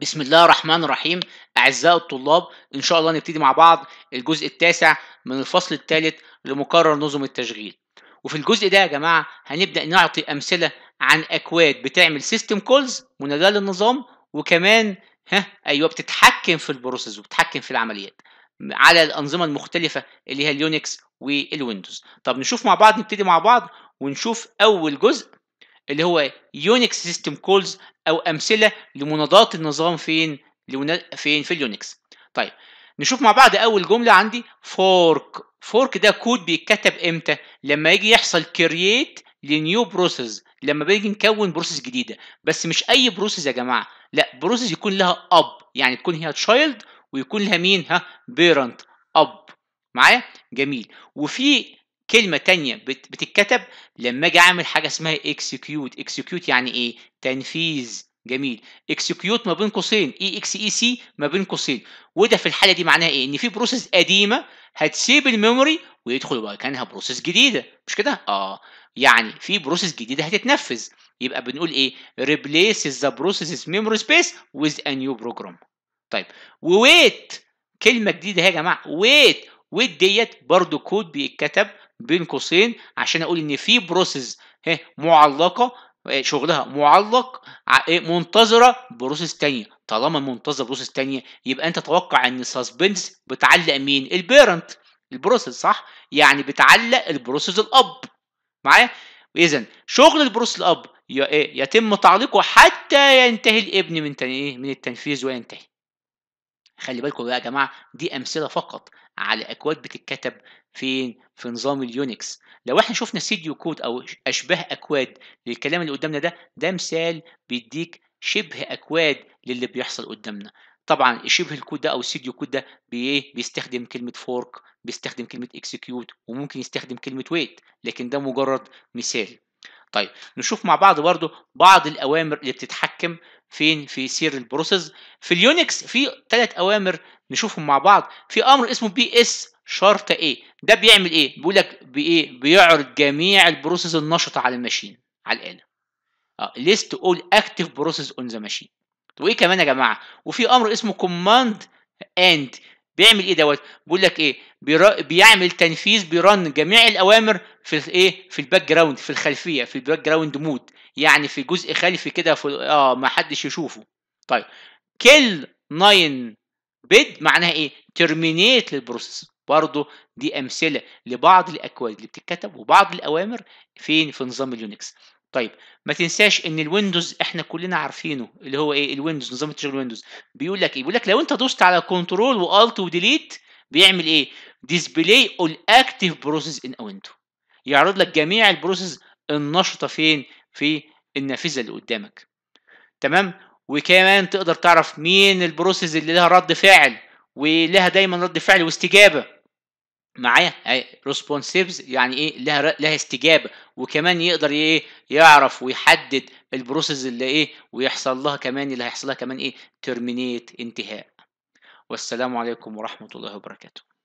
بسم الله الرحمن الرحيم أعزائي الطلاب إن شاء الله نبتدي مع بعض الجزء التاسع من الفصل الثالث لمقرر نظم التشغيل وفي الجزء ده يا جماعة هنبدأ نعطي أمثلة عن أكواد بتعمل سيستم كولز مناداة للنظام وكمان ها أيوه بتتحكم في البروسيس وبتتحكم في العمليات على الأنظمة المختلفة اللي هي اليونكس والويندوز طب نشوف مع بعض نبتدي مع بعض ونشوف أول جزء اللي هو يونكس سيستم كولز او امثله لمناضات النظام فين فين في اليونكس طيب نشوف مع بعض اول جمله عندي فورك فورك ده كود بيتكتب امتى لما يجي يحصل كرييت لنيو بروسيس لما بنيجي نكون بروسيس جديده بس مش اي بروسيس يا جماعه لا بروسيس يكون لها اب يعني تكون هي تشايلد ويكون لها مين ها بيرنت اب معايا جميل وفي كلمة تانية بتتكتب لما اجي اعمل حاجة اسمها اكسكيوت اكسكيوت يعني ايه تنفيذ جميل اكسكيوت ما بين قوسين اي اكس اي سي ما بين قوسين وده في الحالة دي معناها ايه ان في بروسيس قديمة هتسيب الميموري ويدخل وكأنها بروسيس جديدة مش كده اه يعني في بروسيس جديدة هتتنفذ يبقى بنقول ايه ريبليس the processes memory space with a new program طيب وويت كلمة جديدة اهي يا جماعة ويت ويت ديت برضو كود بيتكتب بين قوسين عشان اقول ان في بروسيس ها معلقه آه، شغلها معلق إيه، منتظره بروسيس تانية طالما منتظره بروسيس تانية يبقى انت توقع ان السسبنس بتعلق مين البيرنت البروسيس صح يعني بتعلق البروسيس الاب معايا اذا شغل البروسيس الاب إيه، يتم تعليقه حتى ينتهي الابن من إيه، من التنفيذ وينتهي خلي بالكم بقى يا جماعه دي امثله فقط على اكواد بتتكتب فين في نظام اليونكس لو احنا شفنا سيديو كود او اشباه اكواد للكلام اللي قدامنا ده ده مثال بيديك شبه اكواد للي بيحصل قدامنا طبعا شبه الكود ده او السيديو كود ده بي إيه؟ بيستخدم كلمه فورك بيستخدم كلمه اكسكيوت وممكن يستخدم كلمه ويت لكن ده مجرد مثال طيب نشوف مع بعض برضو بعض الاوامر اللي بتتحكم فين في سير البروسيس في اليونكس في ثلاث اوامر نشوفهم مع بعض في امر اسمه بي اس شرطه ايه ده بيعمل ايه بيقول لك بايه بيعرض جميع البروسيس النشطه على الماشين على الاله اه ليست اول اكتف بروسيس اون ذا ماشين وايه كمان يا جماعه وفي امر اسمه كوماند اند بيعمل ايه دوت بيقول لك ايه بيعمل تنفيذ بيرن جميع الاوامر في ايه في الباك جراوند في الخلفيه في الباك جراوند مود يعني في جزء خلفي كده في اه ما حدش يشوفه طيب كل 9 بيد معناها ايه ترمينيت للبروسيس برضه دي امثله لبعض الاكواد اللي بتتكتب وبعض الاوامر فين في نظام اليونكس طيب ما تنساش ان الويندوز احنا كلنا عارفينه اللي هو ايه الويندوز نظام تشغيل الويندوز بيقول لك ايه بيقول لك لو انت دوست على كنترول والت وديليت بيعمل ايه ديسبلاي اول اكتيف بروسيس ان او ويندو يعرض لك جميع البروسيس النشطه فين في النافذه اللي قدامك تمام وكمان تقدر تعرف مين البروسيس اللي لها رد فعل ولها دايما رد فعل واستجابه معايا ريسبونسيفز يعني ايه لها لها استجابه وكمان يقدر ايه يعرف ويحدد البروسيس اللي ايه ويحصل لها كمان اللي هيحصل لها كمان ايه ترمينيت انتهاء والسلام عليكم ورحمه الله وبركاته